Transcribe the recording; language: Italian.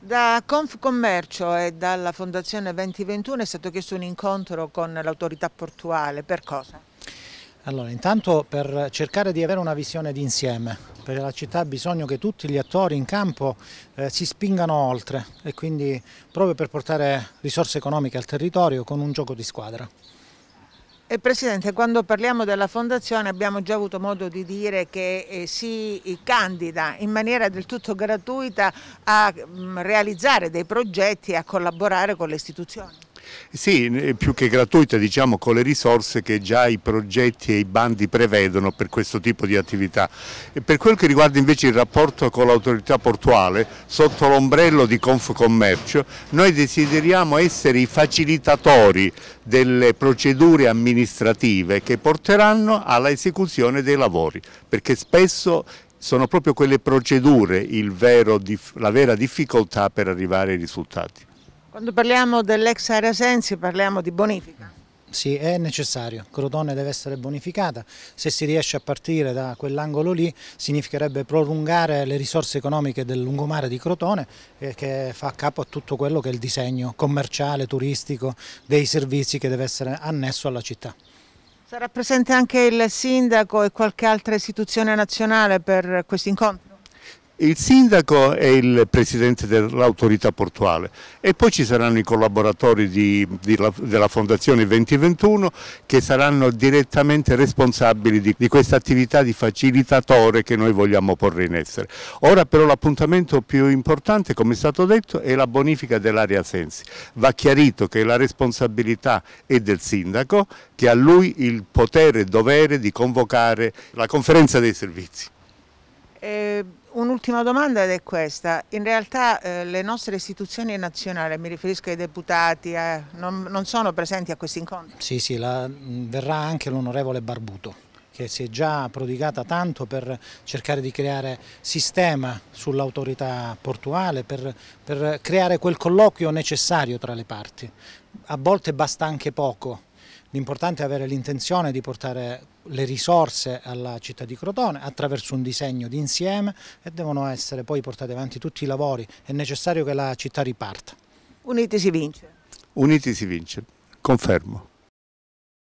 Da Confcommercio e dalla Fondazione 2021 è stato chiesto un incontro con l'autorità portuale, per cosa? Allora, intanto per cercare di avere una visione d'insieme, perché la città ha bisogno che tutti gli attori in campo eh, si spingano oltre e quindi proprio per portare risorse economiche al territorio con un gioco di squadra. Eh, Presidente, quando parliamo della Fondazione abbiamo già avuto modo di dire che eh, si candida in maniera del tutto gratuita a mm, realizzare dei progetti e a collaborare con le istituzioni. Sì, eh, più che gratuita diciamo con le risorse che già i progetti e i bandi prevedono per questo tipo di attività. E per quel che riguarda invece il rapporto con l'autorità portuale, sotto l'ombrello di Confcommercio, noi desideriamo essere i facilitatori delle procedure amministrative che porteranno alla esecuzione dei lavori, perché spesso sono proprio quelle procedure vero, la vera difficoltà per arrivare ai risultati. Quando parliamo dell'ex area Sensi parliamo di bonifica? Sì, è necessario, Crotone deve essere bonificata, se si riesce a partire da quell'angolo lì significherebbe prolungare le risorse economiche del lungomare di Crotone eh, che fa capo a tutto quello che è il disegno commerciale, turistico, dei servizi che deve essere annesso alla città. Sarà presente anche il sindaco e qualche altra istituzione nazionale per questi incontri? il sindaco e il presidente dell'autorità portuale e poi ci saranno i collaboratori di, di della Fondazione 2021 che saranno direttamente responsabili di, di questa attività di facilitatore che noi vogliamo porre in essere. Ora però l'appuntamento più importante, come è stato detto, è la bonifica dell'area Sensi. Va chiarito che la responsabilità è del sindaco, che ha lui il potere e dovere di convocare la conferenza dei servizi. Eh, un'ultima domanda ed è questa. In realtà eh, le nostre istituzioni nazionali, mi riferisco ai deputati, eh, non, non, sono presenti a questi incontri? Sì, sì, la, mm, verrà anche l'onorevole Barbuto che si è già prodigata tanto per cercare di creare sistema sull'autorità portuale, per, per creare quel colloquio necessario tra le parti. A volte basta anche poco, L'importante è avere l'intenzione di portare le risorse alla città di Crotone attraverso un disegno d'insieme e devono essere poi portati avanti tutti i lavori. È necessario che la città riparta. Uniti si vince. Uniti si vince, confermo.